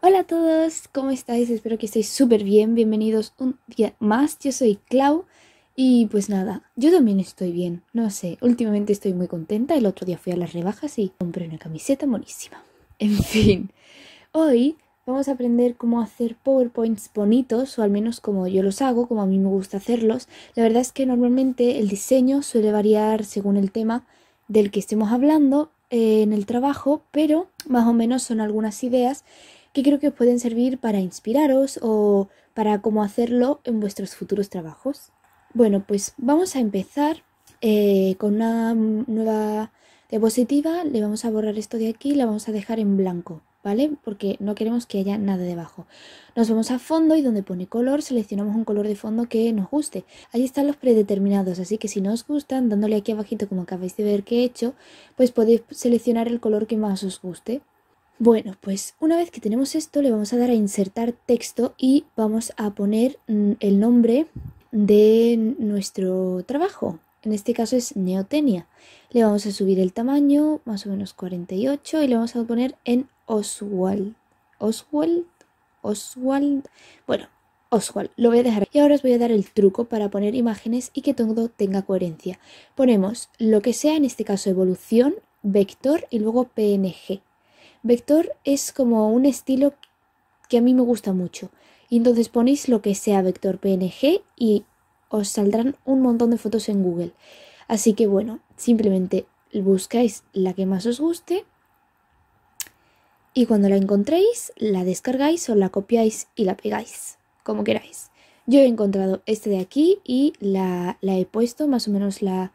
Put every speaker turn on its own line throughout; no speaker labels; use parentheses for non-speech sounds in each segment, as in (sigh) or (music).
Hola a todos, ¿cómo estáis? Espero que estéis súper bien. Bienvenidos un día más. Yo soy Clau y pues nada, yo también estoy bien. No sé, últimamente estoy muy contenta. El otro día fui a las rebajas y compré una camiseta buenísima. (laughs) En fin, hoy vamos a aprender cómo hacer PowerPoints bonitos o al menos como yo los hago, como a mí me gusta hacerlos. La verdad es que normalmente el diseño suele variar según el tema del que estemos hablando eh, en el trabajo, pero más o menos son algunas ideas que creo que os pueden servir para inspiraros o para cómo hacerlo en vuestros futuros trabajos. Bueno, pues vamos a empezar eh, con una nueva diapositiva. Le vamos a borrar esto de aquí, y la vamos a dejar en blanco, ¿vale? Porque no queremos que haya nada debajo. Nos vamos a fondo y donde pone color seleccionamos un color de fondo que nos guste. Ahí están los predeterminados, así que si no os gustan, dándole aquí abajito como acabáis de ver que he hecho, pues podéis seleccionar el color que más os guste. Bueno, pues una vez que tenemos esto le vamos a dar a insertar texto y vamos a poner mm, el nombre de nuestro trabajo. En este caso es Neotenia. Le vamos a subir el tamaño, más o menos 48, y le vamos a poner en Oswald. Oswald, Oswald. Bueno, Oswald, lo voy a dejar. Y ahora os voy a dar el truco para poner imágenes y que todo tenga coherencia. Ponemos lo que sea, en este caso evolución, vector y luego PNG. Vector es como un estilo que a mí me gusta mucho. Y entonces ponéis lo que sea vector PNG y os saldrán un montón de fotos en Google. Así que bueno, simplemente buscáis la que más os guste y cuando la encontréis la descargáis o la copiáis y la pegáis, como queráis. Yo he encontrado este de aquí y la, la he puesto, más o menos la,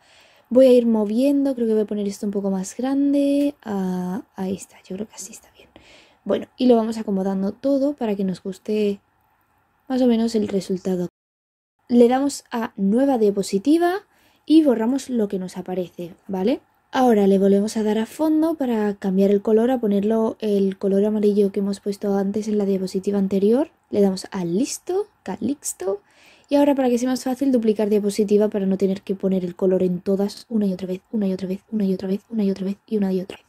Voy a ir moviendo, creo que voy a poner esto un poco más grande. Ah, ahí está, yo creo que así está bien. Bueno, y lo vamos acomodando todo para que nos guste más o menos el resultado. Le damos a nueva diapositiva y borramos lo que nos aparece, ¿vale? Ahora le volvemos a dar a fondo para cambiar el color, a ponerlo el color amarillo que hemos puesto antes en la diapositiva anterior. Le damos a listo, calixto, y ahora para que sea más fácil duplicar diapositiva para no tener que poner el color en todas una y otra vez, una y otra vez, una y otra vez, una y otra vez y una y otra vez.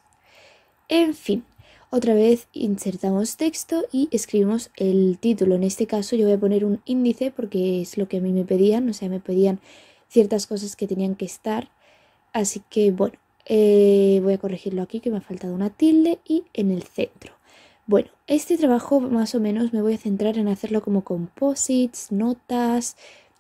En fin, otra vez insertamos texto y escribimos el título. En este caso yo voy a poner un índice porque es lo que a mí me pedían, o sea, me pedían ciertas cosas que tenían que estar. Así que bueno, eh, voy a corregirlo aquí que me ha faltado una tilde y en el centro. Bueno, este trabajo más o menos me voy a centrar en hacerlo como composites, notas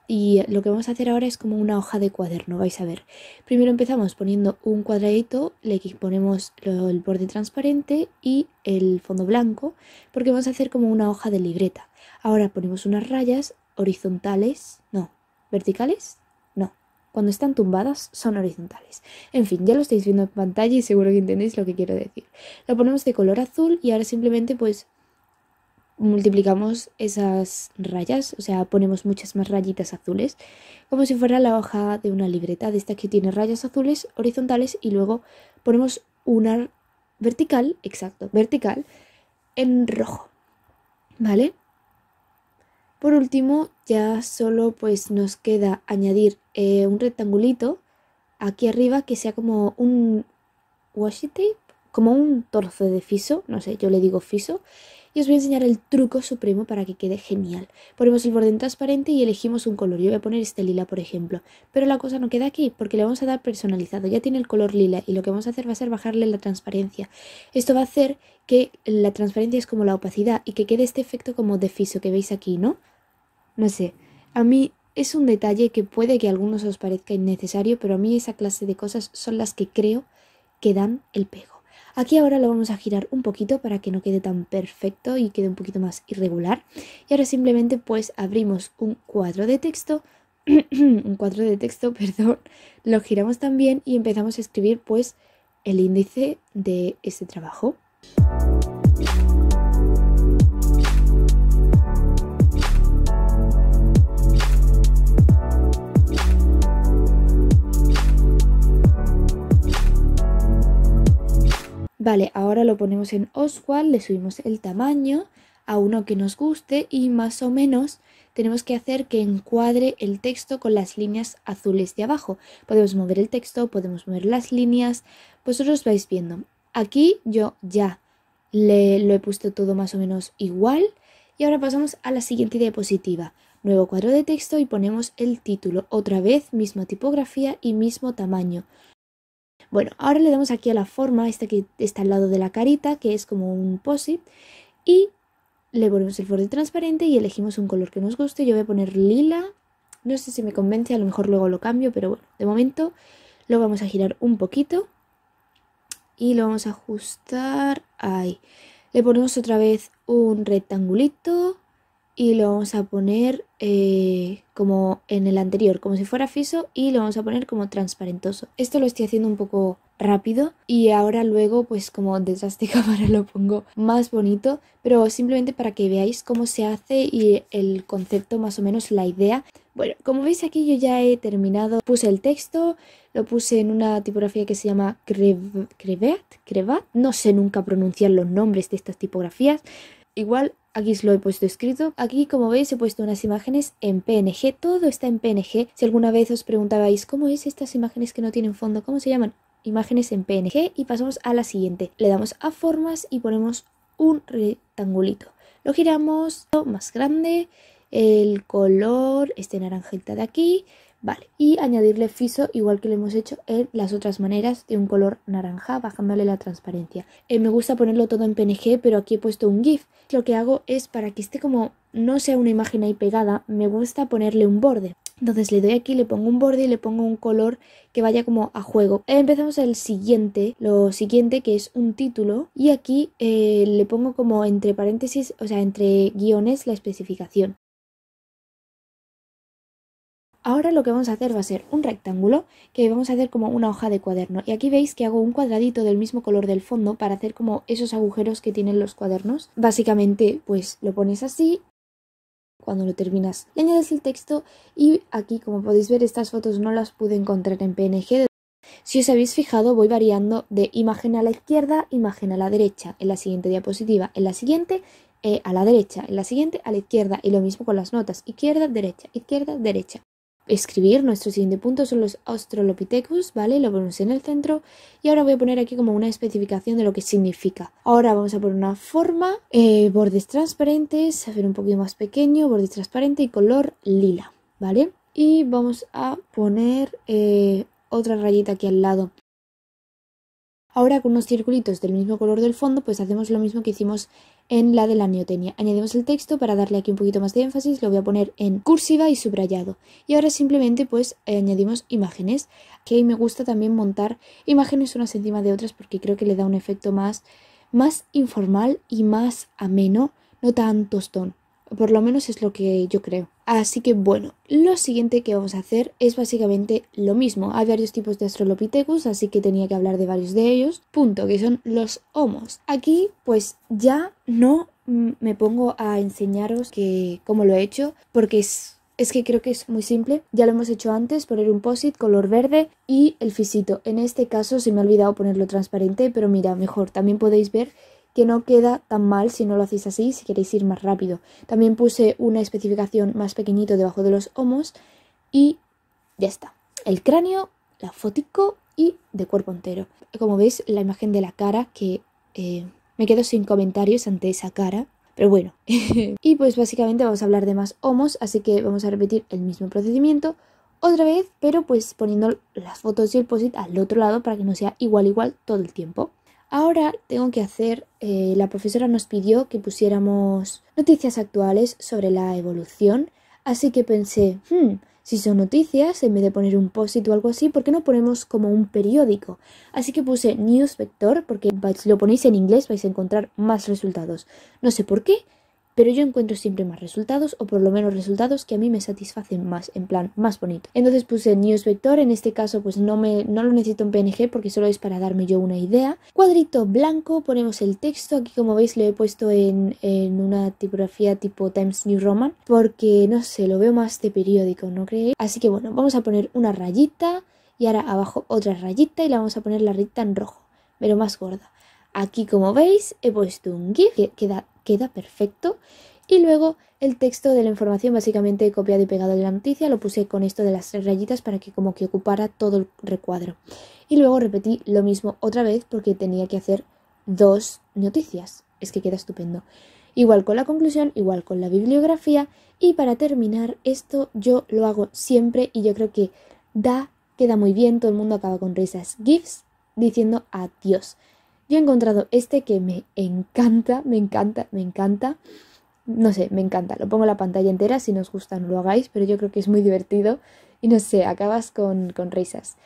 y lo que vamos a hacer ahora es como una hoja de cuaderno, vais a ver. Primero empezamos poniendo un cuadradito, le ponemos el borde transparente y el fondo blanco porque vamos a hacer como una hoja de libreta. Ahora ponemos unas rayas horizontales, no, verticales, cuando están tumbadas son horizontales. En fin, ya lo estáis viendo en pantalla y seguro que entendéis lo que quiero decir. Lo ponemos de color azul y ahora simplemente pues multiplicamos esas rayas, o sea, ponemos muchas más rayitas azules, como si fuera la hoja de una libreta, de esta que tiene rayas azules horizontales y luego ponemos una vertical, exacto, vertical, en rojo, ¿vale? Por último, ya solo pues nos queda añadir eh, un rectangulito aquí arriba que sea como un washi tape, como un torce de fiso, no sé, yo le digo fiso. Y os voy a enseñar el truco supremo para que quede genial. Ponemos el borde en transparente y elegimos un color. Yo voy a poner este lila, por ejemplo. Pero la cosa no queda aquí porque le vamos a dar personalizado. Ya tiene el color lila y lo que vamos a hacer va a ser bajarle la transparencia. Esto va a hacer que la transparencia es como la opacidad y que quede este efecto como de fiso que veis aquí, ¿no? No sé, a mí es un detalle que puede que a algunos os parezca innecesario, pero a mí esa clase de cosas son las que creo que dan el pego. Aquí ahora lo vamos a girar un poquito para que no quede tan perfecto y quede un poquito más irregular. Y ahora simplemente pues abrimos un cuadro de texto, (clears throat) un cuadro de texto, (laughs) perdón, lo giramos también y empezamos a escribir pues el índice de ese trabajo. Vale, ahora lo ponemos en Oswald, le subimos el tamaño a uno que nos guste y más o menos tenemos que hacer que encuadre el texto con las líneas azules de abajo. Podemos mover el texto, podemos mover las líneas, vosotros vais viendo. Aquí yo ya le, lo he puesto todo más o menos igual y ahora pasamos a la siguiente diapositiva. Nuevo cuadro de texto y ponemos el título. Otra vez, misma tipografía y mismo tamaño. Bueno, ahora le damos aquí a la forma, esta que está al lado de la carita, que es como un posit, y le ponemos el borde transparente y elegimos un color que nos guste. Yo voy a poner lila, no sé si me convence, a lo mejor luego lo cambio, pero bueno, de momento lo vamos a girar un poquito y lo vamos a ajustar ahí. Le ponemos otra vez un rectangulito y lo vamos a poner eh, como en el anterior, como si fuera fiso y lo vamos a poner como transparentoso. Esto lo estoy haciendo un poco rápido y ahora luego pues como detrás de (laughs) cámara lo pongo más bonito, pero simplemente para que veáis cómo se hace y el concepto más o menos la idea. Bueno, como veis aquí yo ya he terminado, puse el texto, lo puse en una tipografía que se llama Crevet, Crevat, no sé nunca pronunciar los nombres de estas tipografías. Igual Aquí os lo he puesto escrito. Aquí, como veis, he puesto unas imágenes en PNG. Todo está en PNG. Si alguna vez os preguntabais cómo es estas imágenes que no tienen fondo, ¿cómo se llaman? Imágenes en PNG y pasamos a la siguiente. Le damos a formas y ponemos un rectangulito. Lo giramos más grande, el color, este naranjita de aquí, Vale, y añadirle fiso igual que lo hemos hecho en las otras maneras de un color naranja, bajándole la transparencia. Eh, me gusta ponerlo todo en PNG, pero aquí he puesto un GIF. Lo que hago es para que esté como no sea una imagen ahí pegada, me gusta ponerle un borde. Entonces le doy aquí, le pongo un borde y le pongo un color que vaya como a juego. Eh, empezamos el siguiente, lo siguiente que es un título y aquí eh, le pongo como entre paréntesis, o sea, entre guiones la especificación. Ahora lo que vamos a hacer va a ser un rectángulo que vamos a hacer como una hoja de cuaderno. Y aquí veis que hago un cuadradito del mismo color del fondo para hacer como esos agujeros que tienen los cuadernos. Básicamente pues lo pones así. Cuando lo terminas le añades el texto y aquí como podéis ver estas fotos no las pude encontrar en PNG. Si os habéis fijado, voy variando de imagen a la izquierda, imagen a la derecha, en la siguiente diapositiva, en la siguiente eh, a la derecha, en la siguiente a la izquierda, y lo mismo con las notas, izquierda, derecha, izquierda, derecha escribir. Nuestro siguiente punto son los Australopithecus, ¿vale? Lo ponemos en el centro y ahora voy a poner aquí como una especificación de lo que significa. Ahora vamos a poner una forma, eh, bordes transparentes, hacer un poquito más pequeño, bordes transparente y color lila, ¿vale? Y vamos a poner eh, otra rayita aquí al lado. Ahora con unos circulitos del mismo color del fondo, pues hacemos lo mismo que hicimos en la de la neotenia. Añadimos el texto para darle aquí un poquito más de énfasis, lo voy a poner en cursiva y subrayado. Y ahora simplemente pues añadimos imágenes, que me gusta también montar imágenes unas encima de otras porque creo que le da un efecto más, más informal y más ameno, no tan tostón. Por lo menos es lo que yo creo. Así que bueno, lo siguiente que vamos a hacer es básicamente lo mismo. Hay varios tipos de Australopithecus, así que tenía que hablar de varios de ellos. Punto, que son los homos. Aquí pues ya no me pongo a enseñaros que cómo lo he hecho, porque es es que creo que es muy simple. Ya lo hemos hecho antes, poner un posit color verde y el fisito. En este caso se me ha olvidado ponerlo transparente, pero mira, mejor también podéis ver que no queda tan mal si no lo hacéis así, si queréis ir más rápido. También puse una especificación más pequeñito debajo de los homos y ya está. El cráneo, la fotico y de cuerpo entero. Como veis, la imagen de la cara que eh, me quedo sin comentarios ante esa cara. Pero bueno. (laughs) y pues básicamente vamos a hablar de más homos, así que vamos a repetir el mismo procedimiento otra vez, pero pues poniendo las fotos y el posit al otro lado para que no sea igual igual todo el tiempo. Ahora tengo que hacer, eh, la profesora nos pidió que pusiéramos noticias actuales sobre la evolución, así que pensé, hmm, si son noticias, en vez de poner un post o algo así, ¿por qué no ponemos como un periódico? Así que puse News Vector, porque si lo ponéis en inglés vais a encontrar más resultados. No sé por qué, pero yo encuentro siempre más resultados o por lo menos resultados que a mí me satisfacen más, en plan más bonito. Entonces puse News Vector, en este caso pues no, me, no lo necesito en PNG porque solo es para darme yo una idea. Cuadrito blanco, ponemos el texto, aquí como veis lo he puesto en, una tipografía tipo Times New Roman porque no sé, lo veo más de periódico, ¿no creéis? Así que bueno, vamos a poner una rayita y ahora abajo otra rayita y la vamos a poner la rayita en rojo, pero más gorda. Aquí como veis he puesto un GIF que queda queda perfecto. Y luego el texto de la información básicamente copiado y pegado de la noticia, lo puse con esto de las tres rayitas para que como que ocupara todo el recuadro. Y luego repetí lo mismo otra vez porque tenía que hacer dos noticias. Es que queda estupendo. Igual con la conclusión, igual con la bibliografía. Y para terminar, esto yo lo hago siempre y yo creo que da, queda muy bien, todo el mundo acaba con risas. GIFs diciendo adiós. Yo he encontrado este que me encanta, me encanta, me encanta. No sé, me encanta. Lo pongo en la pantalla entera, si no os gusta no lo hagáis, pero yo creo que es muy divertido y no sé, acabas con, risas.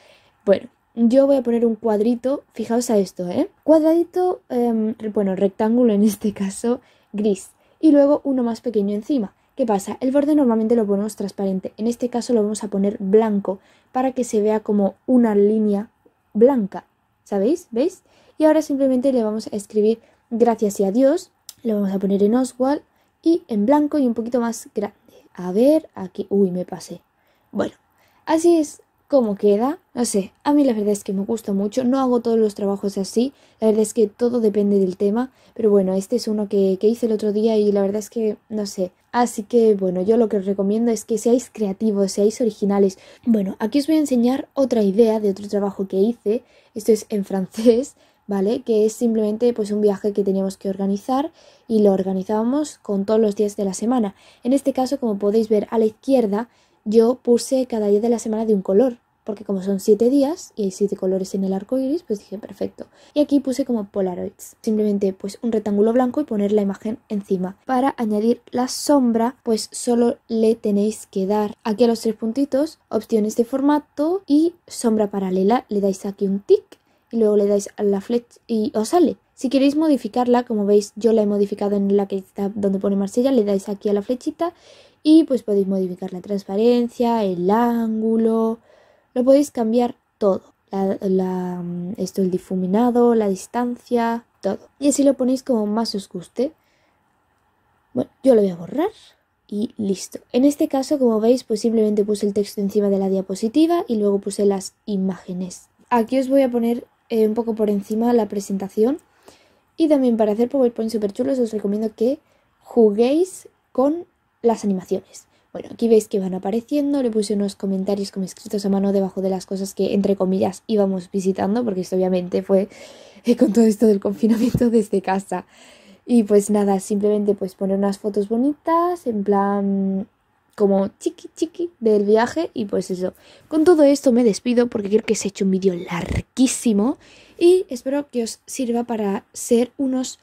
Bueno, yo voy a poner un cuadrito, fijaos a esto, ¿eh? Cuadradito, em, bueno, rectángulo en este caso, gris. Y luego uno más pequeño encima. ¿Qué pasa? El borde normalmente lo ponemos transparente. En este caso lo vamos a poner blanco para que se vea como una línea blanca. ¿Sabéis? ¿Veis? Y ahora simplemente le vamos a escribir gracias y adiós. Lo vamos a poner en Oswald y en blanco y un poquito más grande. A ver, aquí. Uy, me pasé. Bueno, así es como queda. No sé, a mí la verdad es que me gusta mucho. No hago todos los trabajos así. La verdad es que todo depende del tema. Pero bueno, este es uno que, que hice el otro día y la verdad es que, no sé. Así que bueno, yo lo que os recomiendo es que seáis creativos, seáis originales. Bueno, aquí os voy a enseñar otra idea de otro trabajo que hice. Esto es en francés. ¿vale? Que es simplemente pues un viaje que teníamos que organizar y lo organizábamos con todos los días de la semana. En este caso, como podéis ver a la izquierda, yo puse cada día de la semana de un color, porque como son siete días y hay siete colores en el arco iris, pues dije perfecto. Y aquí puse como Polaroids, simplemente pues un rectángulo blanco y poner la imagen encima. Para añadir la sombra, pues solo le tenéis que dar aquí a los tres puntitos, opciones de formato y sombra paralela, le dais aquí un tic y luego le dais a la flecha y os sale. Si queréis modificarla, como veis yo la he modificado en la que está donde pone Marsella, le dais aquí a la flechita y pues podéis modificar la transparencia, el ángulo, lo podéis cambiar todo. Mm, esto, el difuminado, la distancia, todo. Y así lo ponéis como más os guste. Bueno, yo lo voy a borrar y listo. En este caso, como veis, pues simplemente puse el texto encima de la diapositiva y luego puse las imágenes. Aquí os voy a poner eh, un poco por encima la presentación. Y también para hacer PowerPoint súper chulos os recomiendo que juguéis con las animaciones. Bueno, aquí veis que van apareciendo, le puse unos comentarios como escritos a mano debajo de las cosas que entre comillas íbamos visitando, porque esto obviamente fue eh, con todo esto del confinamiento desde casa. Y pues nada, simplemente pues poner unas fotos bonitas, en plan como chiqui chiqui del viaje y pues eso. Con todo esto me despido porque creo que se ha hecho un vídeo larguísimo y espero que os sirva para ser unos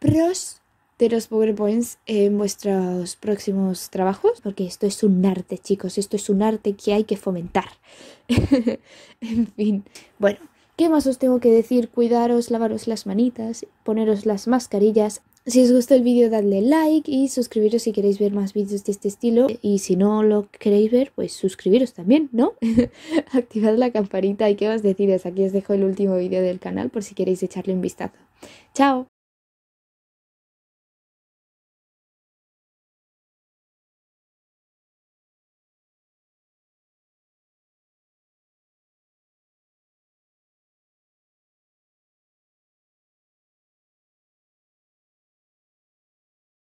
pros de los PowerPoints en vuestros próximos trabajos, porque esto es un arte, chicos, esto es un arte que hay que fomentar. (laughs) en fin, bueno, ¿qué más os tengo que decir? Cuidaros, lavaros las manitas, poneros las mascarillas, si os gustó el vídeo dadle like y suscribiros si queréis ver más vídeos de este estilo y si no lo queréis ver pues suscribiros también, ¿no? (laughs) Activad la campanita y qué más decides, aquí os dejo el último vídeo del canal por si queréis echarle un vistazo. ¡Chao!